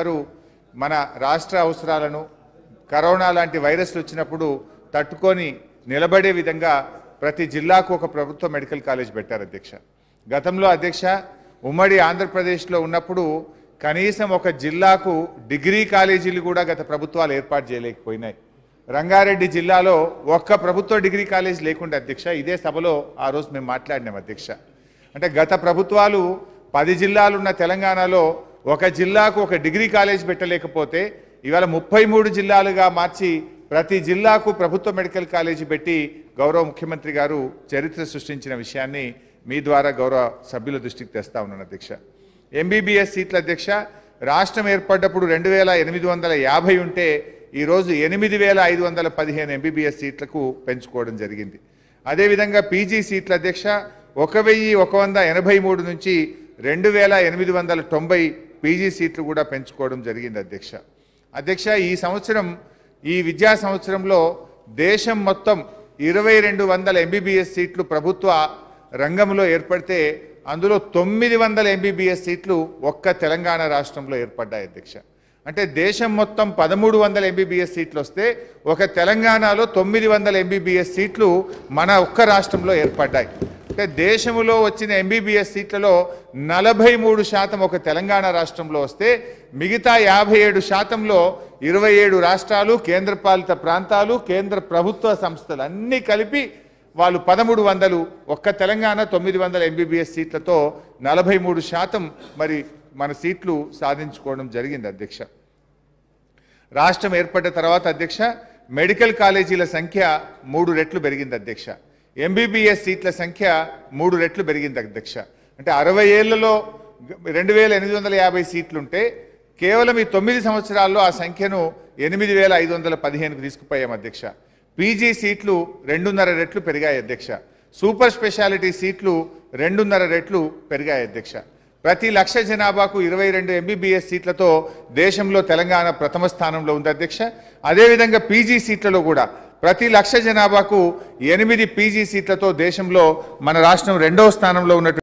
గారు మన రాష్ట్ర అవసరాలను కరోనా లాంటి వైరస్లు వచ్చినప్పుడు తట్టుకొని నిలబడే విధంగా ప్రతి జిల్లాకు ఒక ప్రభుత్వ మెడికల్ కాలేజ్ పెట్టారు అధ్యక్ష గతంలో అధ్యక్ష ఉమ్మడి ఆంధ్రప్రదేశ్లో ఉన్నప్పుడు కనీసం ఒక జిల్లాకు డిగ్రీ కాలేజీలు కూడా గత ప్రభుత్వాలు ఏర్పాటు చేయలేకపోయినాయి రంగారెడ్డి జిల్లాలో ఒక్క ప్రభుత్వ డిగ్రీ కాలేజ్ లేకుండా అధ్యక్ష ఇదే సభలో ఆ రోజు మేము మాట్లాడినాం అధ్యక్ష అంటే గత ప్రభుత్వాలు పది జిల్లాలున్న తెలంగాణలో ఒక జిల్లాకు ఒక డిగ్రీ కాలేజ్ పెట్టలేకపోతే ఇవాళ ముప్పై మూడు జిల్లాలుగా మార్చి ప్రతి జిల్లాకు ప్రభుత్వ మెడికల్ కాలేజీ పెట్టి గౌరవ ముఖ్యమంత్రి గారు చరిత్ర సృష్టించిన విషయాన్ని మీ ద్వారా గౌరవ సభ్యుల దృష్టికి తెస్తా ఉన్నాను అధ్యక్ష ఎంబీబీఎస్ సీట్ల అధ్యక్ష రాష్ట్రం ఏర్పడ్డప్పుడు రెండు వేల ఎనిమిది వందల యాభై ఉంటే ఈరోజు ఎనిమిది వేల ఐదు వందల పదిహేను ఎంబీబీఎస్ సీట్లకు పెంచుకోవడం జరిగింది అదేవిధంగా పీజీ సీట్ల అధ్యక్ష ఒక వెయ్యి ఒక వంద ఎనభై మూడు నుంచి రెండు వేల ఎనిమిది వందల తొంభై పీజీ సీట్లు కూడా పెంచుకోవడం జరిగింది అధ్యక్ష అధ్యక్ష ఈ సంవత్సరం ఈ విద్యా సంవత్సరంలో దేశం మొత్తం ఇరవై రెండు వందల ఎంబీబీఎస్ సీట్లు ప్రభుత్వ రంగంలో ఏర్పడితే అందులో తొమ్మిది వందల ఎంబీబీఎస్ సీట్లు ఒక్క తెలంగాణ రాష్ట్రంలో ఏర్పడ్డాయి అధ్యక్ష అంటే దేశం మొత్తం పదమూడు వందల ఎంబీబీఎస్ సీట్లు వస్తే ఒక తెలంగాణలో తొమ్మిది వందల ఎంబీబీఎస్ సీట్లు మన ఒక్క రాష్ట్రంలో ఏర్పడ్డాయి అంటే దేశంలో వచ్చిన ఎంబీబీఎస్ సీట్లలో నలభై మూడు శాతం ఒక తెలంగాణ రాష్ట్రంలో వస్తే మిగతా యాభై ఏడు శాతంలో ఇరవై ఏడు రాష్ట్రాలు కేంద్రపాలిత ప్రాంతాలు కేంద్ర ప్రభుత్వ సంస్థలు అన్నీ కలిపి వాళ్ళు పదమూడు వందలు ఒక్క తెలంగాణ తొమ్మిది వందల ఎంబీబీఎస్ సీట్లతో నలభై మూడు శాతం మరి మన సీట్లు సాధించుకోవడం జరిగింది అధ్యక్ష రాష్ట్రం ఏర్పడ్డ తర్వాత అధ్యక్ష మెడికల్ కాలేజీల సంఖ్య మూడు రెట్లు పెరిగింది అధ్యక్ష ఎంబీబీఎస్ సీట్ల సంఖ్య మూడు రెట్లు పెరిగింది అధ్యక్ష అంటే అరవై ఏళ్లలో రెండు వేల ఎనిమిది వందల యాభై సీట్లుంటే కేవలం ఈ తొమ్మిది సంవత్సరాల్లో ఆ సంఖ్యను ఎనిమిది వేల ఐదు వందల పదిహేనుకు తీసుకుపోయాం అధ్యక్ష పీజీ సీట్లు రెండున్నర రెట్లు పెరిగాయి అధ్యక్ష సూపర్ స్పెషాలిటీ సీట్లు రెండున్నర రెట్లు పెరిగాయి అధ్యక్ష ప్రతి లక్ష జనాభాకు ఇరవై రెండు ఎంబీబీఎస్ సీట్లతో దేశంలో తెలంగాణ ప్రథమ స్థానంలో ఉంది అధ్యక్ష అదేవిధంగా పీజీ సీట్లలో కూడా ప్రతి లక్ష జనాభాకు ఎనిమిది పీజీ సీట్లతో దేశంలో మన రాష్ట్రం రెండవ స్థానంలో ఉన్నట్టు